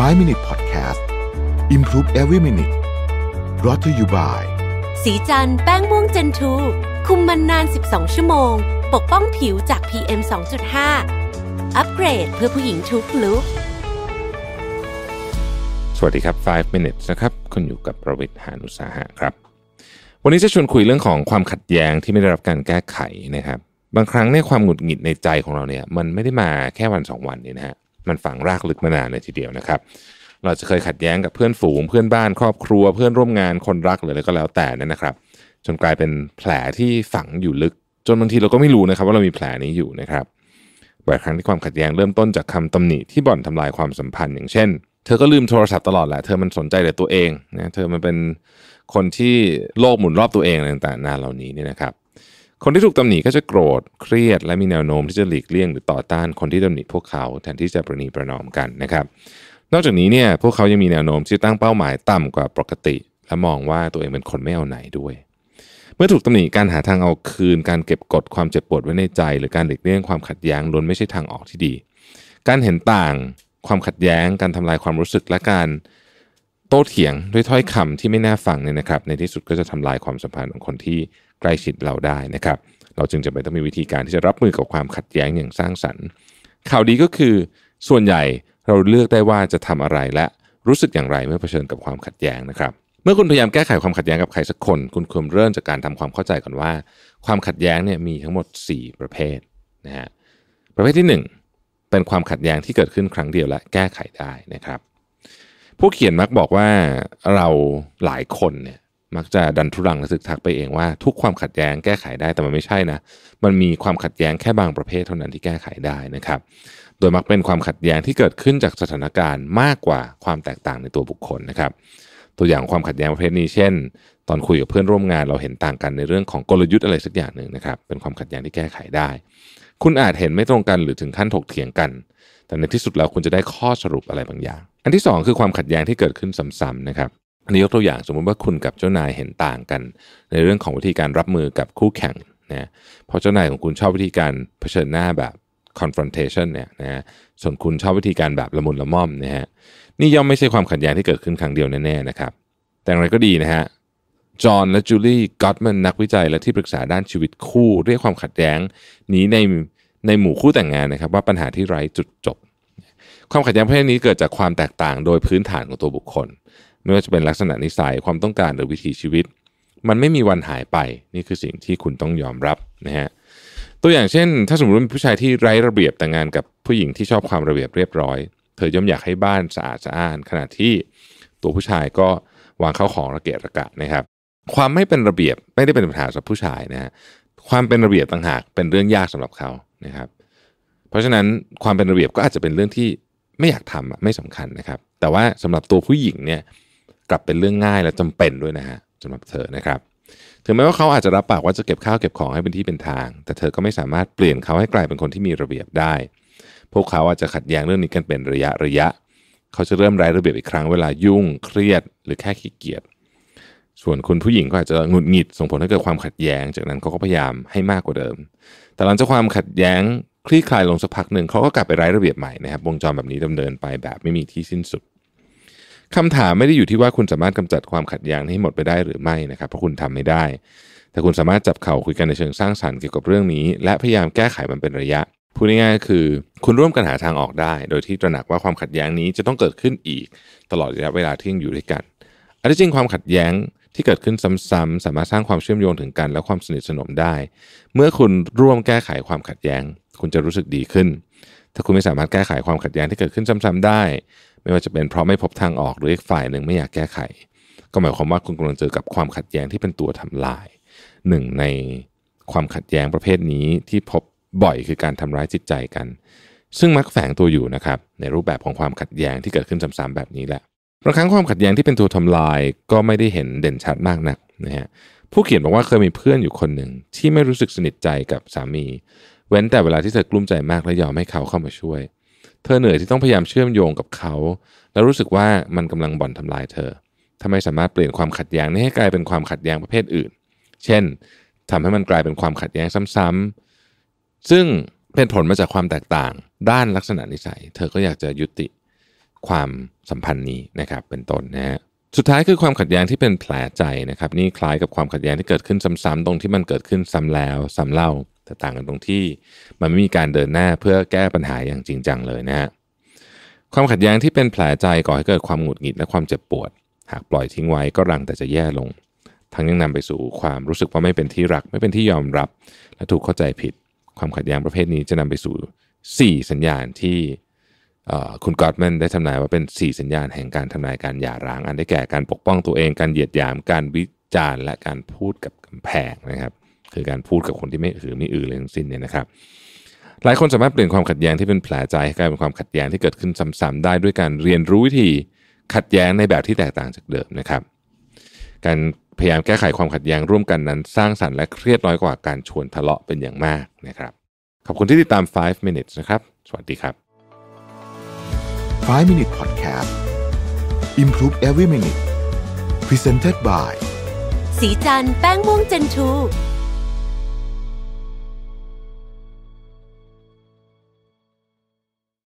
5 Minute Podcast Improve Every Minute รอ t ธออยู่บ่าย สีจันแป้งม่วงเจนทู คุมมันนาน 12 ชั่วโมง ปกป้องผิวจาก PM 2.5 อัปเกรดเพื่อผู้หญิงทุกลุกสวัสดีครับ 5 minutes นะครับ คุณอยู่กับประวิทย์หานุสาหะครับ วันนี้จะชวนคุยเรื่องของความขัดแย้งที่ไม่ได้รับการแก้ไขนะครับ บางครั้งเนี่ยความหงุดหงิดในใจของเราเนี่ย มันไม่ได้มาแค่วัน 2 วันนี่นะฮะมันฝังรากลึกมานานเลยทีเดียวนะครับ เราจะเคยขัดแย้งกับเพื่อนฝูงเพื่อนบ้านครอบครัวเพื่อนร่วมงานคนรักหรืออะไรก็แล้วแต่นั่นนะครับ จนกลายเป็นแผลที่ฝังอยู่ลึกจนบางทีเราก็ไม่รู้นะครับ ว่าเรามีแผลนี้อยู่นะครับบ่อยครั้งที่ความขัดแย้งเริ่มต้นจากคำตำหนิที่บ่อนทำลายความสัมพันธ์อย่างเช่น เธอก็ลืมโทรศัพท์ตลอดแหละเธอมันสนใจแต่ตัวเองนะเธอมันเป็นคนที่โลกหมุนรอบตัวเองต่างๆนาเหล่านี้นี่นะครับคนที่ถูกตำหนิก็จะโกรธเครียด และมีแนวโน้มที่จะหลีกเลี่ยงหรือต่อต้านคนที่ตำหนิพวกเขา แทนที่จะประนีประนอมกันนะครับ นอกจากนี้เนี่ยพวกเขายังมีแนวโน้มที่ตั้งเป้าหมายต่ำกว่าปกติ และมองว่าตัวเองเป็นคนไม่เอาไหนด้วย เมื่อถูกตำหนิการหาทางเอาคืนการเก็บกดความเจ็บปวดไว้ในใจ หรือการหลีกเลี่ยงความขัดแย้งล้วนไม่ใช่ทางออกที่ดี การเห็นต่างความขัดแย้งการทำลายความรู้สึกและการโต้เถียงด้วยถ้อยคำที่ไม่น่าฟังเนี่ยนะครับในที่สุดก็จะทำลายความสัมพันธ์ของคนที่ใกล้ชิดเราได้นะครับ เราจึงจะไปต้องมีวิธีการที่จะรับมือกับความขัดแย้งอย่างสร้างสรรค์ ข่าวดีก็คือ ส่วนใหญ่เราเลือกได้ว่าจะทำอะไรและรู้สึกอย่างไรเมื่อเผชิญกับความขัดแย้งนะครับ เมื่อคุณพยายามแก้ไขความขัดแย้งกับใครสักคน คุณควรเริ่มจากการทำความเข้าใจก่อนว่าความขัดแย้งเนี่ยมีทั้งหมด 4 ประเภทนะฮะประเภทที่ 1 เป็นความขัดแย้งที่เกิดขึ้นครั้งเดียวและแก้ไขได้นะครับ ผู้เขียนมักบอกว่าเราหลายคนเนี่ยมักจะดันทุรังและสึกทักไปเองว่าทุกความขัดแย้งแก้ไขได้แต่มันไม่ใช่นะมันมีความขัดแย้งแค่บางประเภทเท่านั้นที่แก้ไขได้นะครับ โดยมักเป็นความขัดแย้งที่เกิดขึ้นจากสถานการณ์มากกว่าความแตกต่างในตัวบุคคลนะครับตัวอย่างความขัดแย้งประเภทนี้เช่น ตอนคุยกับเพื่อนร่วมงานเราเห็นต่างกันในเรื่องของกลยุทธ์อะไรสักอย่างหนึ่งนะครับ เป็นความขัดแย้งที่แก้ไขได้ คุณอาจเห็นไม่ตรงกันหรือถึงขั้นถกเถียงกัน แต่ในที่สุดแล้วคุณจะได้ข้อสรุปอะไรบางอย่าง อันที่ 2 คือความขัดแย้งที่เกิดขึ้นซ้ำๆนะครับอันนี้ยกตัวอย่างสมมุติว่าคุณกับเจ้านายเห็นต่างกัน ในเรื่องของวิธีการรับมือกับคู่แข่งนะเพราะเจ้านายของคุณชอบวิธีการเผชิญหน้าแบบ confrontation เนี่ยนะส่วนคุณชอบวิธีการแบบละมุนละม่อมนะฮะนี่ย่อมไม่ใช่ความขัดแย้งที่เกิดขึ้นครั้งเดียวแน่ๆนะครับ แต่อะไรก็ดีนะฮะจอห์นและจูลี่ก็อตแมนนักวิจัยและที่ปรึกษาด้านชีวิตคู่ เรียกความขัดแย้งนี้ในในหมู่คู่แต่งงานนะครับว่าปัญหาที่ไร้จุดจบ ความขัดแย้งประเภทนี้เกิดจากความแตกต่าง โดยพื้นฐานของตัวบุคคลไม่ว่าจะเป็นลักษณะนิสัยความต้องการหรือวิถีชีวิต มันไม่มีวันหายไปนี่คือสิ่งที่คุณต้องยอมรับนะฮะตัวอย่างเช่น ถ้าสมมติว่าผู้ชายที่ไร้ระเบียบแต่งงานกับผู้หญิงที่ชอบความระเบียบเรียบร้อยเธอย่อมอยากให้บ้านสะอาดสะอ้าน ขณะที่ตัวผู้ชายก็วางเข้าของระเกะระกะนะครับ ความไม่เป็นระเบียบไม่ได้เป็นปัญหาสำหรับผู้ชายนะฮะความเป็นระเบียบต่างหากเป็นเรื่องยากสำหรับเขานะครับ เพราะฉะนั้นความเป็นระเบียบก็อาจจะเป็นเรื่องที่ไม่อยากทำไม่สำคัญนะครับ แต่ว่าสำหรับตัวผู้หญิงเนี่ยกลับเป็นเรื่องง่ายและจำเป็นด้วยนะฮะสำหรับเธอนะครับถึงแม้ว่าเขาอาจจะรับปากว่าจะเก็บข้าวเก็บของให้เป็นที่เป็นทาง แต่เธอก็ไม่สามารถเปลี่ยนเขาให้กลายเป็นคนที่มีระเบียบได้ พวกเขาอาจจะขัดแย้งเรื่องนี้กันเป็นระยะระยะเขาจะเริ่มไร้ระเบียบอีกครั้งเวลายุ่งเครียด หรือแค่ขี้เกียจส่วนคุณผู้หญิงก็อาจจะหงุดหงิด ส่งผลให้เกิดความขัดแย้งจากนั้นเขาก็พยายามให้มากกว่าเดิม แต่หลังจากความขัดแย้งคลี่คลายลงสักพักหนึ่งเขาก็กลับไปไร้ระเบียบใหม่นะครับวงจรแบบนี้ดำเนินไป แบบไม่มีที่สิ้นสุดคำถามไม่ได้อยู่ที่ว่าคุณสามารถกำจัดความขัดแย้งให้หมดไปได้หรือไม่นะครับเพราะคุณทำไม่ได้ แต่คุณสามารถจับเข่าคุยกันในเชิงสร้างสารรค์เกี่ยวกับเรื่องนี้ และพยายามแก้ไขมันเป็นระยะ พูดง่ายๆคือคุณร่วมกันหาทางออกได้ โดยที่ตระหนักว่าความขัดแย้งนี้จะต้องเกิดขึ้นอีก ตลอดระยะเวลาที่ยังอยู่ด้วยกันอันที่จริงความขัดแย้งที่เกิดขึ้นซ้ำๆสามารถสร้างความเชื่อมโยงถึงกัน และความสนิทสนมได้ เมื่อคุณร่วมแก้ไขความขัดแย้ง คุณจะรู้สึกดีขึ้น ถ้าคุณไม่สามารถแก้ไขความขัดแย้งที่เกิดขึ้นซ้ำๆได้ไม่ว่าจะเป็นเพราะไม่พบทางออกหรืออีกฝ่ายหนึ่งไม่อยากแก้ไขก็หมายความว่าคุณกำลังเจอกับความขัดแย้งที่เป็นตัวทำลายหนึ่งในความขัดแย้งประเภทนี้ที่พบบ่อยคือการทำร้ายจิตใจกัน ซึ่งมักแฝงตัวอยู่นะครับในรูปแบบของความขัดแย้งที่เกิดขึ้นซ้ำๆแบบนี้แหละบางครั้งความขัดแย้งที่เป็นตัวทำลายก็ไม่ได้เห็นเด่นชัดมากนักนะฮะผู้เขียนบอกว่าเคยมีเพื่อนอยู่คนหนึ่งที่ไม่รู้สึกสนิทใจกับสามี เว้นแต่เวลาที่เธอกลุ้มใจมากและยอมให้เขาเข้ามาช่วยเธอเหนื่อยที่ต้องพยายามเชื่อมโยงกับเขา แล้วรู้สึกว่ามันกำลังบ่อนทำลายเธอถ้าไม่สามารถเปลี่ยนความขัดแย้งนี้ให้กลายเป็นความขัดแย้งประเภทอื่น เช่น ทำให้มันกลายเป็นความขัดแย้งซ้ำ ๆ ซึ่งเป็นผลมาจากความแตกต่างด้านลักษณะนิสัย เธอก็อยากจะยุติความสัมพันธ์นี้นะครับเป็นต้นนะฮะสุดท้ายคือความขัดแย้งที่เป็นแผลใจนะครับนี่คล้ายกับความขัดแย้งที่เกิดขึ้นซ้ำๆตรงที่มันเกิดขึ้นซ้ำแล้ว ซ้ำเล่าแต่ต่างกันตรงที่มันไม่มีการเดินหน้าเพื่อแก้ปัญหาอย่างจริงจังเลยนะฮะความขัดแย้งที่เป็นแผลใจก่อให้เกิดความหงุดหงิดและความเจ็บปวด หากปล่อยทิ้งไว้ก็รังแต่จะแย่ลง ทั้งยังนำไปสู่ความรู้สึกว่าไม่เป็นที่รักไม่เป็นที่ยอมรับ และถูกเข้าใจผิดความขัดแย้งประเภทนี้จะนำไปสู่ 4 สัญญาณที่คุณกอตแมนได้ทำนายว่าเป็น4สัญญาณแห่งการทำนายการหย่าร้างอันได้แก่การปกป้องตัวเอง การเหยียดหยามการวิจารณ์และการพูดกับกำแพงนะครับคือการพูดกับคนที่ไม่หือไม่อือเลยทั้งสิ้นเนี่ยนะครับ หลายคนสามารถเปลี่ยนความขัดแย้งที่เป็นแผลใจให้กลายเป็นความขัดแย้งที่เกิดขึ้นซ้ำๆได้ด้วยการเรียนรู้วิธีขัดแย้งในแบบที่แตกต่างจากเดิมนะครับ การพยายามแก้ไขความขัดแย้งร่วมกันนั้นสร้างสรรค์และเครียดน้อยกว่าการชวนทะเลาะเป็นอย่างมากนะครับ ขอบคุณที่ติดตาม 5 minutes นะครับ สวัสดีครับ 5 minutes podcast improve every minute presented by สีจันแป้งม่วงเจนทู